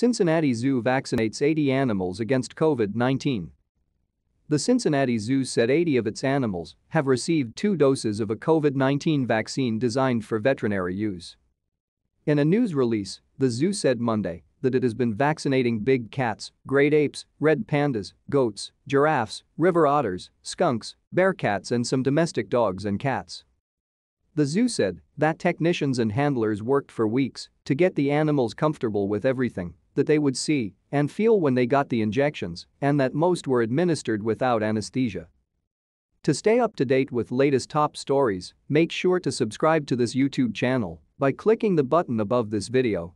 Cincinnati Zoo vaccinates 80 animals against COVID-19. The Cincinnati Zoo said 80 of its animals have received two doses of a COVID-19 vaccine designed for veterinary use. In a news release, the zoo said Monday that it has been vaccinating big cats, great apes, red pandas, goats, giraffes, river otters, skunks, bear cats and some domestic dogs and cats. The zoo said that technicians and handlers worked for weeks to get the animals comfortable with everything that they would see and feel when they got the injections and that most were administered without anesthesia. To stay up to date with latest top stories, make sure to subscribe to this YouTube channel by clicking the button above this video.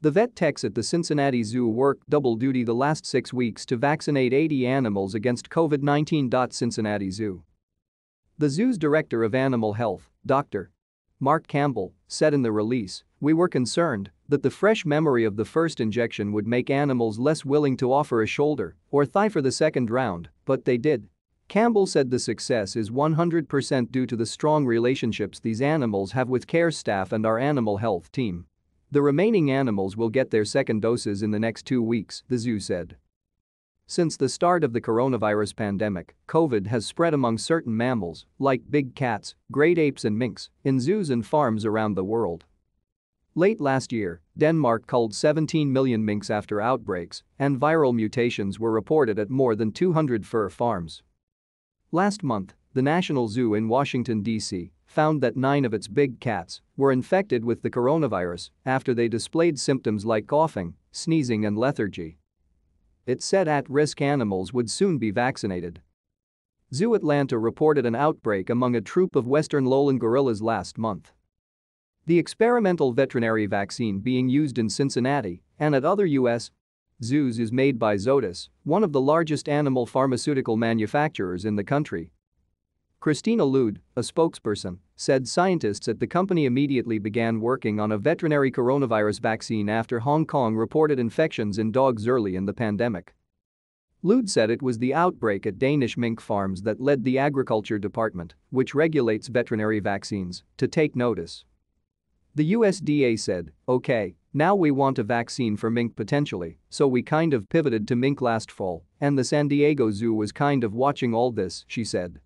The vet techs at the Cincinnati Zoo worked double duty the last six weeks to vaccinate 80 animals against COVID-19. Cincinnati Zoo the zoo's director of animal health, Dr. Mark Campbell, said in the release, we were concerned that the fresh memory of the first injection would make animals less willing to offer a shoulder or thigh for the second round, but they did. Campbell said the success is 100% due to the strong relationships these animals have with care staff and our animal health team. The remaining animals will get their second doses in the next two weeks, the zoo said. Since the start of the coronavirus pandemic, COVID has spread among certain mammals, like big cats, great apes and minks, in zoos and farms around the world. Late last year, Denmark culled 17 million minks after outbreaks, and viral mutations were reported at more than 200 fur farms. Last month, the National Zoo in Washington, D.C., found that nine of its big cats were infected with the coronavirus after they displayed symptoms like coughing, sneezing, and lethargy it said at-risk animals would soon be vaccinated. Zoo Atlanta reported an outbreak among a troop of western lowland gorillas last month. The experimental veterinary vaccine being used in Cincinnati and at other U.S. zoos is made by Zoetis, one of the largest animal pharmaceutical manufacturers in the country. Christina Lude, a spokesperson, said scientists at the company immediately began working on a veterinary coronavirus vaccine after Hong Kong reported infections in dogs early in the pandemic. Lude said it was the outbreak at Danish mink farms that led the Agriculture Department, which regulates veterinary vaccines, to take notice. The USDA said, OK, now we want a vaccine for mink potentially, so we kind of pivoted to mink last fall, and the San Diego Zoo was kind of watching all this, she said.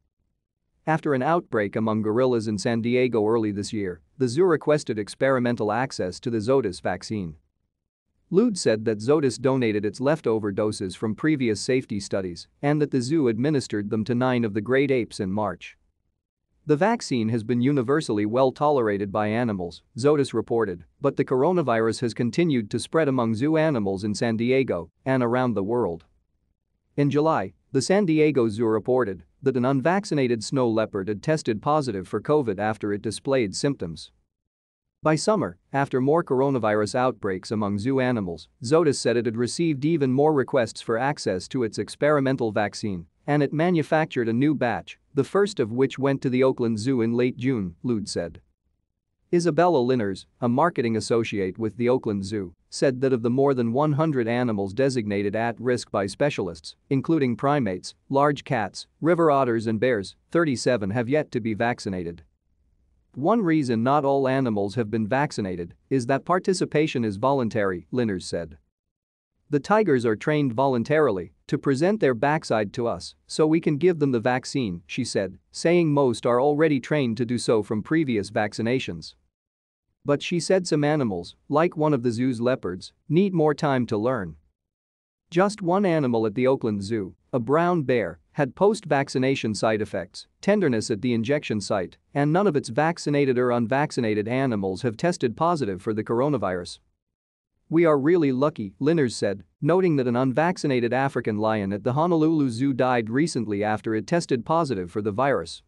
After an outbreak among gorillas in San Diego early this year, the zoo requested experimental access to the Zotis vaccine. Lude said that Zotis donated its leftover doses from previous safety studies and that the zoo administered them to nine of the great apes in March. The vaccine has been universally well tolerated by animals, Zotis reported, but the coronavirus has continued to spread among zoo animals in San Diego and around the world. In July, the San Diego Zoo reported that an unvaccinated snow leopard had tested positive for COVID after it displayed symptoms. By summer, after more coronavirus outbreaks among zoo animals, Zoetis said it had received even more requests for access to its experimental vaccine, and it manufactured a new batch, the first of which went to the Oakland Zoo in late June, Lude said. Isabella Linners, a marketing associate with the Oakland Zoo, said that of the more than 100 animals designated at risk by specialists, including primates, large cats, river otters and bears, 37 have yet to be vaccinated. One reason not all animals have been vaccinated is that participation is voluntary, Linners said. The tigers are trained voluntarily to present their backside to us so we can give them the vaccine, she said, saying most are already trained to do so from previous vaccinations. But she said some animals, like one of the zoo's leopards, need more time to learn. Just one animal at the Oakland Zoo, a brown bear, had post-vaccination side effects, tenderness at the injection site, and none of its vaccinated or unvaccinated animals have tested positive for the coronavirus. We are really lucky, Linners said, noting that an unvaccinated African lion at the Honolulu Zoo died recently after it tested positive for the virus.